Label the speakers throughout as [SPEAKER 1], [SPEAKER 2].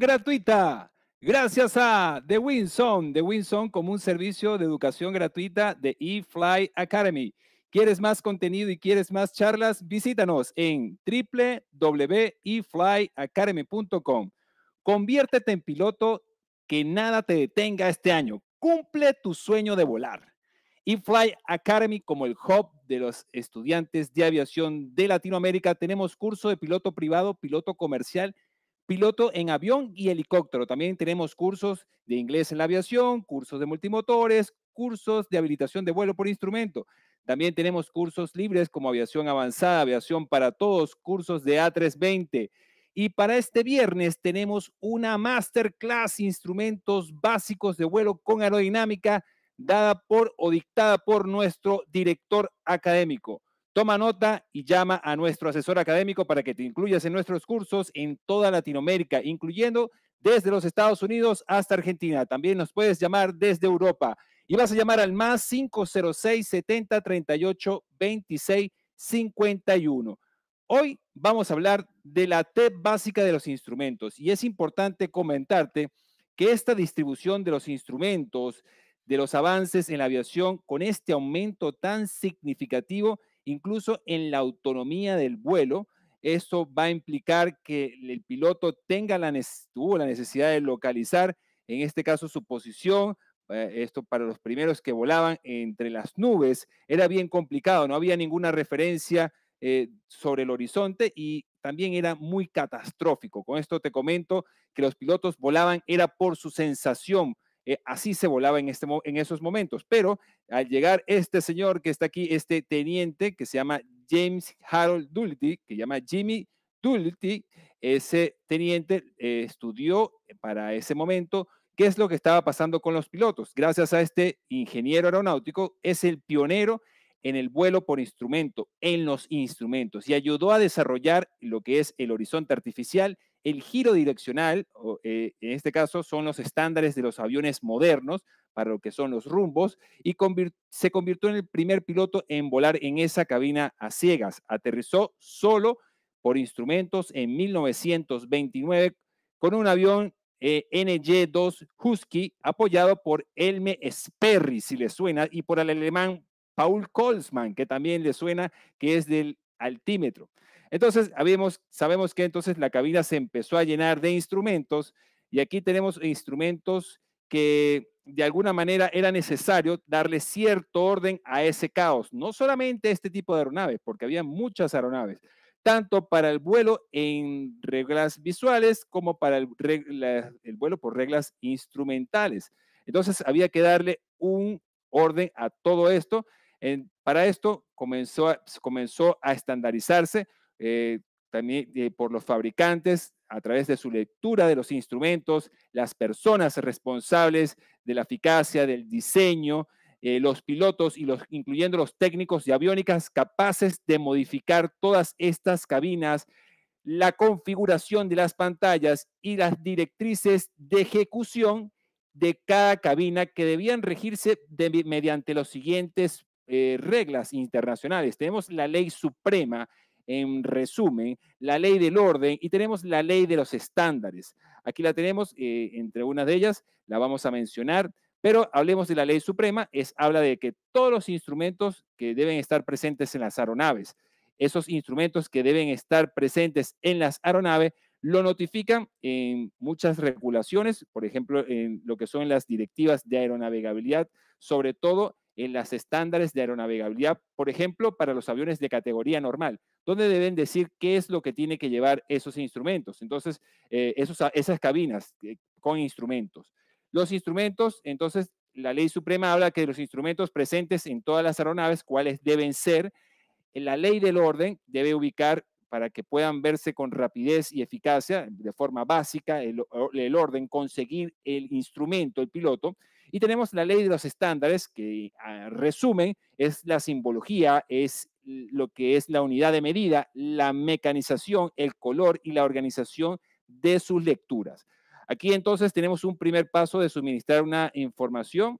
[SPEAKER 1] gratuita. Gracias a The Winson, The Winson como un servicio de educación gratuita de eFly Academy. ¿Quieres más contenido y quieres más charlas? Visítanos en www.eflyacademy.com. Conviértete en piloto que nada te detenga este año. Cumple tu sueño de volar. eFly Academy como el hub de los estudiantes de aviación de Latinoamérica. Tenemos curso de piloto privado, piloto comercial piloto en avión y helicóptero. También tenemos cursos de inglés en la aviación, cursos de multimotores, cursos de habilitación de vuelo por instrumento. También tenemos cursos libres como aviación avanzada, aviación para todos, cursos de A320. Y para este viernes tenemos una masterclass instrumentos básicos de vuelo con aerodinámica dada por o dictada por nuestro director académico. Toma nota y llama a nuestro asesor académico para que te incluyas en nuestros cursos en toda Latinoamérica, incluyendo desde los Estados Unidos hasta Argentina. También nos puedes llamar desde Europa. Y vas a llamar al más 506 70 38 26 51. Hoy vamos a hablar de la TEP básica de los instrumentos y es importante comentarte que esta distribución de los instrumentos, de los avances en la aviación, con este aumento tan significativo, incluso en la autonomía del vuelo. Esto va a implicar que el piloto tenga la, tuvo la necesidad de localizar, en este caso, su posición. Eh, esto para los primeros que volaban entre las nubes era bien complicado, no había ninguna referencia eh, sobre el horizonte y también era muy catastrófico. Con esto te comento que los pilotos volaban, era por su sensación, eh, así se volaba este en, esos momentos. Pero al llegar este señor que está aquí, este teniente que se llama James Harold Doolittle, que se llama Jimmy Doolittle, ese teniente eh, estudió para ese momento qué es lo que estaba pasando con los pilotos. Gracias a este ingeniero aeronáutico, es el pionero en el vuelo por instrumento, en los instrumentos, y ayudó a desarrollar lo que es el horizonte artificial el giro direccional, eh, en este caso, son los estándares de los aviones modernos para lo que son los rumbos y se convirtió en el primer piloto en volar en esa cabina a ciegas. Aterrizó solo por instrumentos en 1929 con un avión NG eh, NY-2 Husky apoyado por Elme Sperry, si le suena, y por el alemán Paul Kolzmann, que también le suena, que es del altímetro. Entonces, sabemos que entonces la cabina se empezó a llenar de instrumentos y aquí tenemos instrumentos que de alguna manera era necesario darle cierto orden a ese caos, no solamente este tipo de aeronaves, porque había muchas aeronaves, tanto para el vuelo en reglas visuales como para el, vuelo por reglas instrumentales. Entonces había que darle un orden a todo esto. para esto comenzó, comenzó a estandarizarse eh, también eh, por los fabricantes a través de su lectura de los instrumentos, las personas responsables de la eficacia, del diseño, eh, los pilotos y los, incluyendo los técnicos de aviónicas capaces de modificar todas estas cabinas, la configuración de las pantallas y las directrices de ejecución de cada cabina que debían regirse mediante las siguientes reglas internacionales. Tenemos la ley suprema en resumen, la ley del orden y tenemos la ley de los estándares. Aquí la tenemos, eh, entre una de ellas, la vamos a mencionar, pero hablemos de la ley suprema, es habla de que todos los instrumentos que deben estar presentes en las aeronaves, esos instrumentos que deben estar presentes en las aeronaves, lo notifican en muchas regulaciones, por ejemplo, en lo que son las directivas de aeronavegabilidad, sobre todo en las estándares de aeronavegabilidad, por ejemplo, para los aviones de categoría normal, donde deben decir qué es lo que tiene que llevar esos instrumentos. Entonces, eh, esas cabinas eh, con instrumentos. Los instrumentos, entonces, la ley suprema habla que los instrumentos presentes en todas las aeronaves, cuáles deben ser. La ley del orden debe ubicar para que puedan verse con rapidez y eficacia, de forma básica, el orden, conseguir el instrumento, el piloto, y tenemos la ley de los estándares, que ah, resumen es la simbología, es lo que es la unidad de medida, la mecanización, el color y la organización de sus lecturas. Aquí entonces tenemos un primer paso de suministrar una información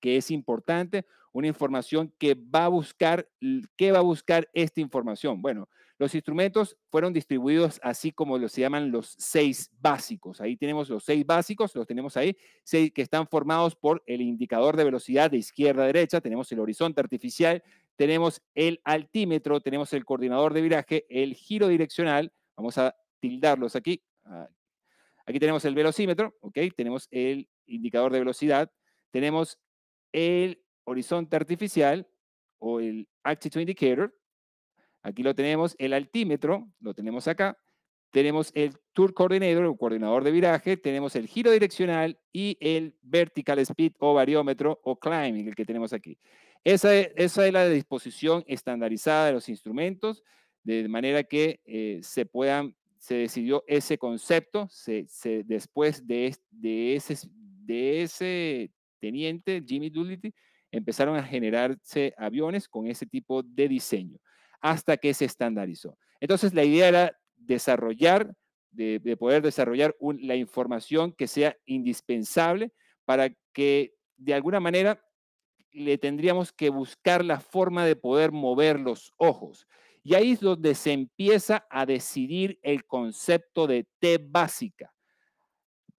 [SPEAKER 1] que es importante, una información que va a buscar, ¿qué va a buscar esta información? Bueno, los instrumentos fueron distribuidos así como los se llaman los seis básicos. Ahí tenemos los seis básicos, los tenemos ahí, seis que están formados por el indicador de velocidad de izquierda a derecha, tenemos el horizonte artificial, tenemos el altímetro, tenemos el coordinador de viraje, el giro direccional, vamos a tildarlos aquí. Aquí tenemos el velocímetro, ¿ok? Tenemos el indicador de velocidad, tenemos el horizonte artificial o el attitude indicator, Aquí lo tenemos, el altímetro, lo tenemos acá. Tenemos el tour coordinator, el coordinador de viraje, tenemos el giro direccional y el vertical speed o variómetro o climbing, el que tenemos aquí. Esa es, esa es la disposición estandarizada de los instrumentos, de manera que eh, se puedan, se decidió ese concepto, se, después de, ese, de ese teniente, Jimmy Doolittle, empezaron a generarse aviones con ese tipo de diseño hasta que se estandarizó. Entonces, la idea era desarrollar, de, poder desarrollar la información que sea indispensable para que de alguna manera le tendríamos que buscar la forma de poder mover los ojos. Y ahí es donde se empieza a decidir el concepto de T básica.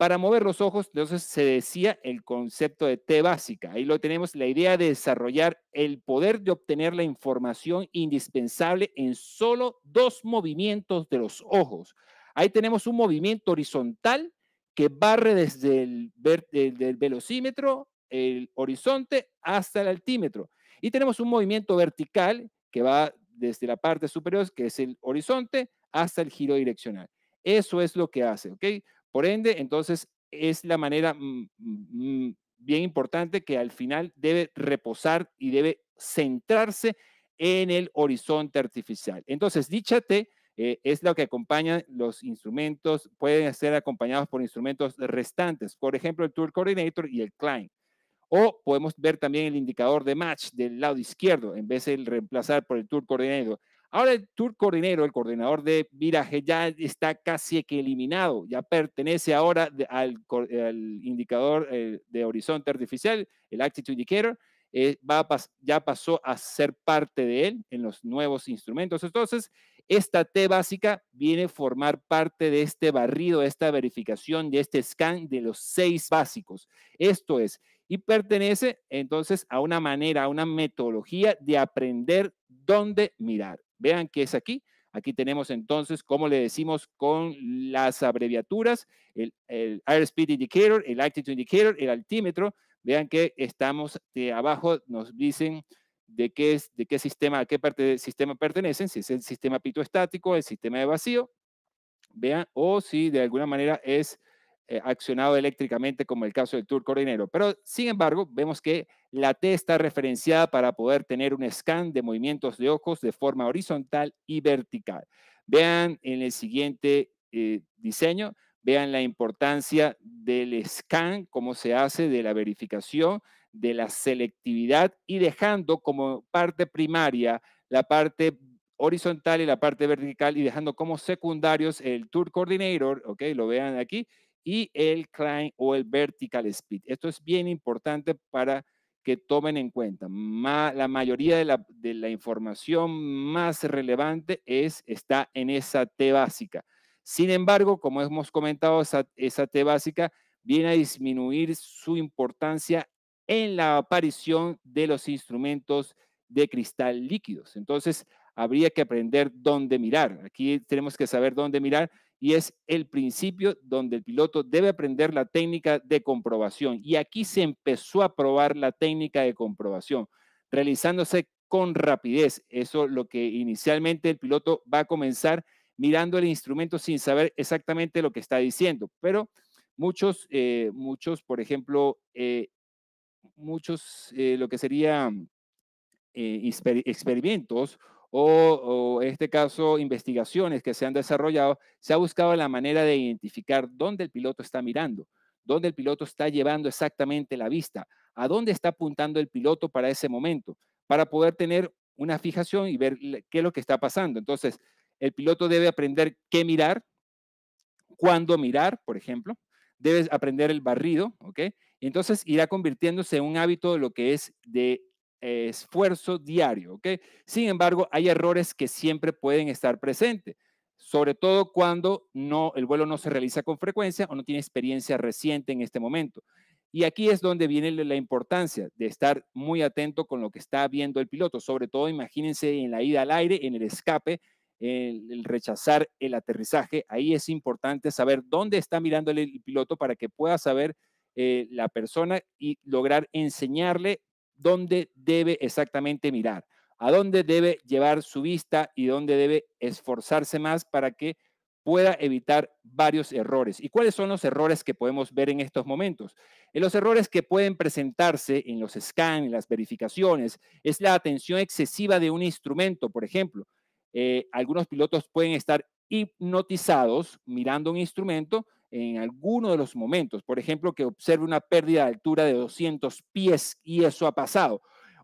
[SPEAKER 1] Para mover los ojos, entonces se decía el concepto de T básica. Ahí lo tenemos, la idea de desarrollar el poder de obtener la información indispensable en solo dos movimientos de los ojos. Ahí tenemos un movimiento horizontal que barre desde el, velocímetro, el horizonte, hasta el altímetro. Y tenemos un movimiento vertical que va desde la parte superior, que es el horizonte, hasta el giro direccional. Eso es lo que hace, ¿ok? Por ende, entonces es la manera mm, mm, mm, bien importante que al final debe reposar y debe centrarse en el horizonte artificial. Entonces, dicha T eh, es lo que acompaña los instrumentos, pueden ser acompañados por instrumentos restantes, por ejemplo, el Tour Coordinator y el Client. O podemos ver también el indicador de match del lado izquierdo, en vez de reemplazar por el Tour Coordinator. Ahora el tour coordinero, el coordinador de viraje, ya está casi que eliminado, ya pertenece ahora al, indicador eh, de horizonte artificial, el Actitude Indicator, eh, va ya pasó a ser parte de él en los nuevos instrumentos. Entonces, esta T básica viene a formar parte de este barrido, de esta verificación, de este scan de los seis básicos. Esto es, y pertenece entonces a una manera, a una metodología de aprender dónde mirar. Vean que es aquí. Aquí tenemos entonces, como le decimos con las abreviaturas, el, Air Airspeed Indicator, el Altitude Indicator, el altímetro. Vean que estamos de abajo, nos dicen de qué, de qué sistema, a qué parte del sistema pertenecen, si es el sistema pitoestático, el sistema de vacío, vean, o si de alguna manera es eh, accionado eléctricamente como el caso del tour Coordinator, Pero, sin embargo, vemos que la T está referenciada para poder tener un scan de movimientos de ojos de forma horizontal y vertical. Vean en el siguiente eh, diseño, vean la importancia del scan, cómo se hace, de la verificación, de la selectividad y dejando como parte primaria la parte horizontal y la parte vertical y dejando como secundarios el tour coordinator, ok, lo vean aquí, y el climb o el vertical speed. Esto es bien importante para que tomen en cuenta. la mayoría de la, información más relevante es, está en esa T básica. Sin embargo, como hemos comentado, esa, esa T básica viene a disminuir su importancia en la aparición de los instrumentos de cristal líquidos. Entonces, habría que aprender dónde mirar. Aquí tenemos que saber dónde mirar y es el principio donde el piloto debe aprender la técnica de comprobación. Y aquí se empezó a probar la técnica de comprobación, realizándose con rapidez. Eso es lo que inicialmente el piloto va a comenzar mirando el instrumento sin saber exactamente lo que está diciendo. Pero muchos, eh, muchos, por ejemplo, eh, muchos, eh, lo que serían experimentos o, en este caso investigaciones que se han desarrollado, se ha buscado la manera de identificar dónde el piloto está mirando, dónde el piloto está llevando exactamente la vista, a dónde está apuntando el piloto para ese momento, para poder tener una fijación y ver qué es lo que está pasando. Entonces, el piloto debe aprender qué mirar, cuándo mirar, por ejemplo, debes aprender el barrido, ¿ok? Entonces irá convirtiéndose en un hábito de lo que es de esfuerzo diario, ¿ok? Sin embargo, hay errores que siempre pueden estar presentes, sobre todo cuando no, el vuelo no se realiza con frecuencia o no tiene experiencia reciente en este momento. Y aquí es donde viene la importancia de estar muy atento con lo que está viendo el piloto, sobre todo imagínense en la ida al aire, en el escape, el, el, rechazar el aterrizaje. Ahí es importante saber dónde está mirando el, piloto para que pueda saber eh, la persona y lograr enseñarle dónde debe exactamente mirar, a dónde debe llevar su vista y dónde debe esforzarse más para que pueda evitar varios errores. ¿Y cuáles son los errores que podemos ver en estos momentos? los errores que pueden presentarse en los scans, en las verificaciones, es la atención excesiva de un instrumento, por ejemplo. Eh, algunos pilotos pueden estar hipnotizados mirando un instrumento en alguno de los momentos, por ejemplo, que observe una pérdida de altura de 200 pies y eso ha pasado.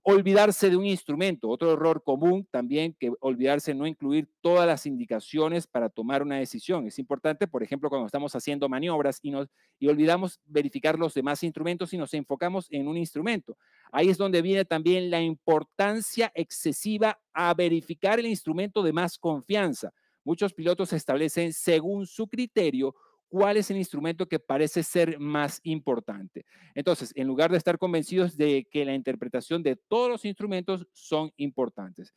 [SPEAKER 1] Olvidarse de un instrumento, otro error común también que olvidarse no incluir todas las indicaciones para tomar una decisión. Es importante, por ejemplo, cuando estamos haciendo maniobras y, nos, y olvidamos verificar los demás instrumentos y nos enfocamos en un instrumento. Ahí es donde viene también la importancia excesiva a verificar el instrumento de más confianza. Muchos pilotos establecen según su criterio cuál es el instrumento que parece ser más importante. Entonces, en lugar de estar convencidos de que la interpretación de todos los instrumentos son importantes.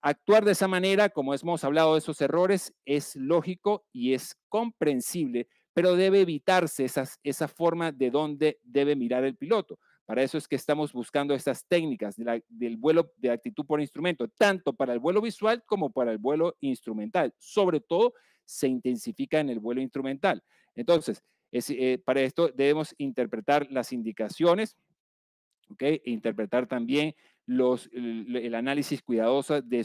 [SPEAKER 1] Actuar de esa manera, como hemos hablado de esos errores, es lógico y es comprensible, pero debe evitarse esa forma de dónde debe mirar el piloto. Para eso es que estamos buscando estas técnicas del vuelo de actitud por instrumento, tanto para el vuelo visual como para el vuelo instrumental, sobre todo se intensifica en el vuelo instrumental. Entonces, eh, para esto debemos interpretar las indicaciones, ¿ok? interpretar también los, el, análisis cuidadoso de,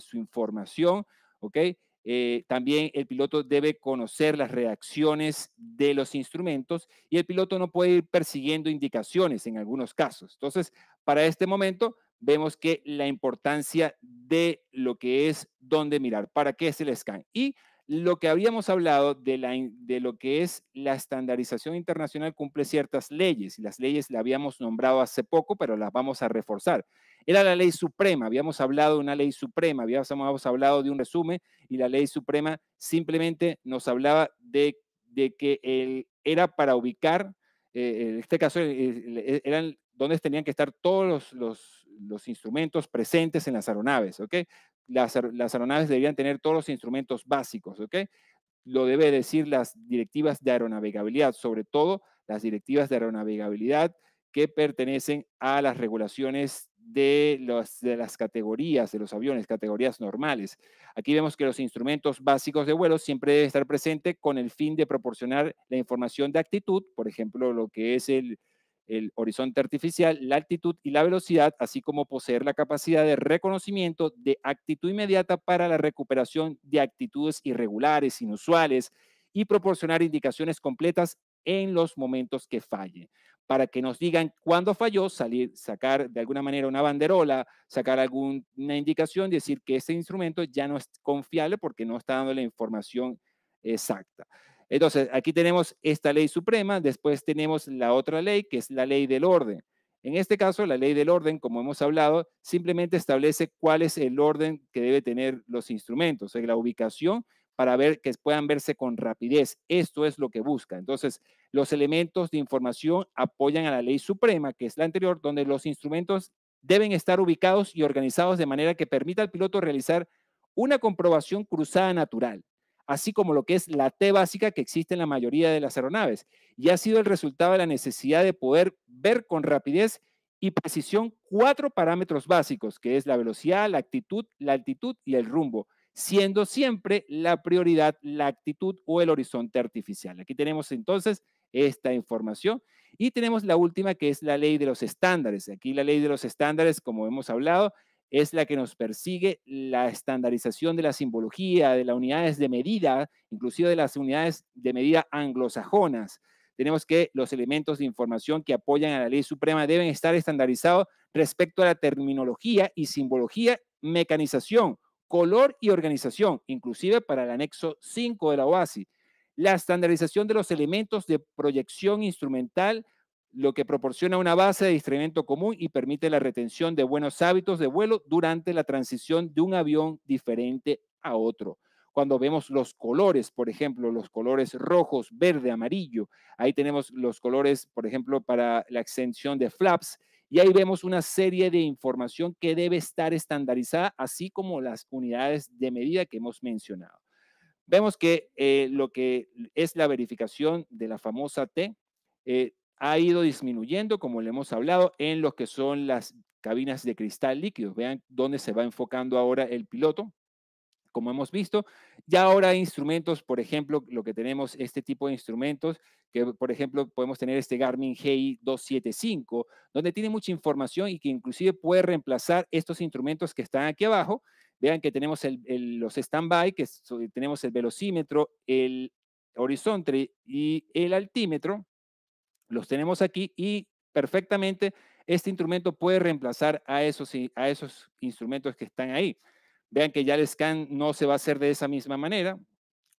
[SPEAKER 1] su información. ¿ok? Eh, también el piloto debe conocer las reacciones de los instrumentos y el piloto no puede ir persiguiendo indicaciones en algunos casos. Entonces, para este momento vemos que la importancia de lo que es dónde mirar, para qué es el scan. Y lo que habíamos hablado de, lo que es la estandarización internacional cumple ciertas leyes y las leyes las habíamos nombrado hace poco, pero las vamos a reforzar. Era la ley suprema, habíamos hablado de una ley suprema, habíamos hablado de un resumen y la ley suprema simplemente nos hablaba de, que era para ubicar, eh, en este caso eh, eh, eran donde tenían que estar todos los, los, instrumentos presentes en las aeronaves, ¿ok? las, aeronaves deberían tener todos los instrumentos básicos, ¿ok? Lo debe decir las directivas de aeronavegabilidad, sobre todo las directivas de aeronavegabilidad que pertenecen a las regulaciones de, las categorías de los aviones, categorías normales. Aquí vemos que los instrumentos básicos de vuelo siempre deben estar presentes con el fin de proporcionar la información de actitud, por ejemplo, lo que es el, el horizonte artificial, la altitud y la velocidad, así como poseer la capacidad de reconocimiento de actitud inmediata para la recuperación de actitudes irregulares, inusuales y proporcionar indicaciones completas en los momentos que falle, para que nos digan cuándo falló, salir, sacar de alguna manera una banderola, sacar alguna indicación, decir que este instrumento ya no es confiable porque no está dando la información exacta. Entonces, aquí tenemos esta ley suprema, después tenemos la otra ley, que es la ley del orden. En este caso, la ley del orden, como hemos hablado, simplemente establece cuál es el orden que debe tener los instrumentos, la ubicación para ver que puedan verse con rapidez. Esto es lo que busca. Entonces, los elementos de información apoyan a la ley suprema, que es la anterior, donde los instrumentos deben estar ubicados y organizados de manera que permita al piloto realizar una comprobación cruzada natural así como lo que es la T básica que existe en la mayoría de las aeronaves, y ha sido el resultado de la necesidad de poder ver con rapidez y precisión cuatro parámetros básicos, que es la velocidad, la actitud, la altitud y el rumbo, siendo siempre la prioridad la actitud o el horizonte artificial. Aquí tenemos entonces esta información y tenemos la última que es la ley de los estándares. Aquí la ley de los estándares, como hemos hablado, es la que nos persigue la estandarización de la simbología, de las unidades de medida, inclusive de las unidades de medida anglosajonas. Tenemos que los elementos de información que apoyan a la ley suprema deben estar estandarizados respecto a la terminología y simbología, mecanización, color y organización, inclusive para el anexo 5 de la OASI. La estandarización de los elementos de proyección instrumental lo que proporciona una base de instrumento común y permite la retención de buenos hábitos de vuelo durante la transición de un avión diferente a otro. Cuando vemos los colores, por ejemplo, los colores rojos, verde, amarillo, ahí tenemos los colores, por ejemplo, para la extensión de flaps, y ahí vemos una serie de información que debe estar estandarizada, así como las unidades de medida que hemos mencionado. Vemos que eh, lo que es la verificación de la famosa T, eh, ha ido disminuyendo, como le hemos hablado, en lo que son las cabinas de cristal líquido. Vean dónde se va enfocando ahora el piloto, como hemos visto. Ya ahora hay instrumentos, por ejemplo, lo que tenemos, este tipo de instrumentos, que por ejemplo podemos tener este Garmin GI 275, donde tiene mucha información y que inclusive puede reemplazar estos instrumentos que están aquí abajo. Vean que tenemos los stand-by, que tenemos el velocímetro, el horizonte y el altímetro los tenemos aquí y perfectamente este instrumento puede reemplazar a esos, a esos instrumentos que están ahí. Vean que ya el scan no se va a hacer de esa misma manera.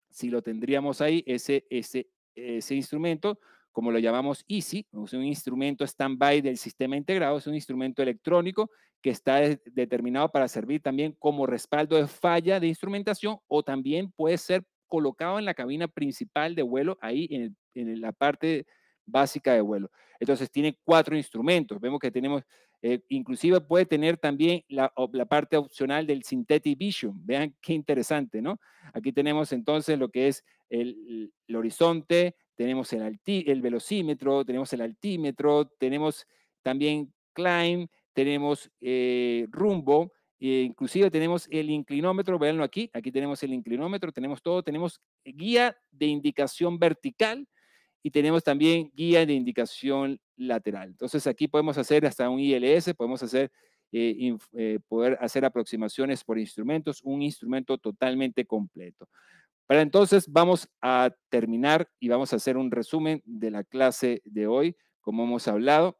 [SPEAKER 1] Si lo tendríamos ahí, ese, ese, ese instrumento, como lo llamamos Easy, es un instrumento stand-by del sistema integrado, es un instrumento electrónico que está determinado para servir también como respaldo de falla de instrumentación o también puede ser colocado en la cabina principal de vuelo, ahí en, en la parte básica de vuelo. Entonces tiene cuatro instrumentos. Vemos que tenemos, eh, inclusive puede tener también la, parte opcional del Synthetic Vision. Vean qué interesante, ¿no? Aquí tenemos entonces lo que es el, horizonte, tenemos el, el velocímetro, tenemos el altímetro, tenemos también climb, tenemos eh, rumbo, e inclusive tenemos el inclinómetro, veanlo aquí, aquí tenemos el inclinómetro, tenemos todo, tenemos guía de indicación vertical, y tenemos también guía de indicación lateral. Entonces aquí podemos hacer hasta un ILS, podemos hacer, eh, eh, poder hacer aproximaciones por instrumentos, un instrumento totalmente completo. Para entonces vamos a terminar y vamos a hacer un resumen de la clase de hoy, como hemos hablado.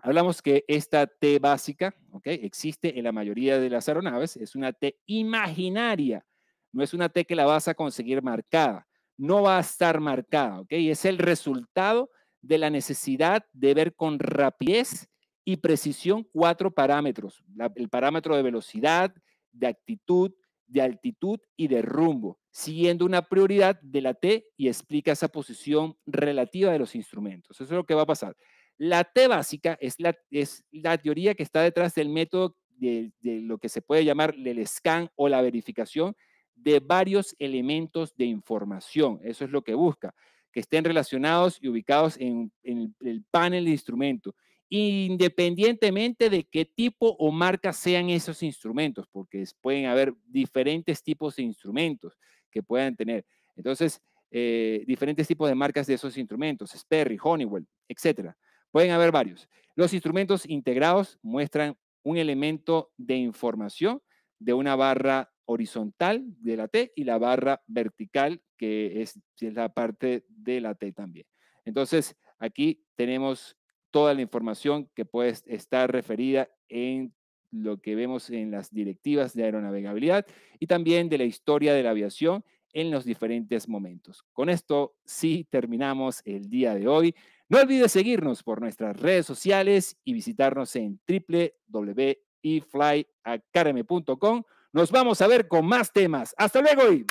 [SPEAKER 1] Hablamos que esta T básica okay, existe en la mayoría de las aeronaves, es una T imaginaria, no es una T que la vas a conseguir marcada no va a estar marcada, ¿ok? Es el resultado de la necesidad de ver con rapidez y precisión cuatro parámetros, el parámetro de velocidad, de actitud, de altitud y de rumbo, siguiendo una prioridad de la T y explica esa posición relativa de los instrumentos. Eso es lo que va a pasar. La T básica es la, es la teoría que está detrás del método de, de lo que se puede llamar el scan o la verificación de varios elementos de información. Eso es lo que busca, que estén relacionados y ubicados en, el panel de instrumento, independientemente de qué tipo o marca sean esos instrumentos, porque pueden haber diferentes tipos de instrumentos que puedan tener. Entonces, eh, diferentes tipos de marcas de esos instrumentos, Sperry, Honeywell, etcétera. Pueden haber varios. Los instrumentos integrados muestran un elemento de información de una barra horizontal de la T y la barra vertical, que es, la parte de la T también. Entonces, aquí tenemos toda la información que puede estar referida en lo que vemos en las directivas de aeronavegabilidad y también de la historia de la aviación en los diferentes momentos. Con esto sí terminamos el día de hoy. No olvides seguirnos por nuestras redes sociales y visitarnos en www.iflyacademy.com nos vamos a ver con más temas. Hasta luego y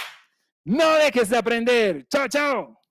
[SPEAKER 1] no dejes de aprender. Chao, chao.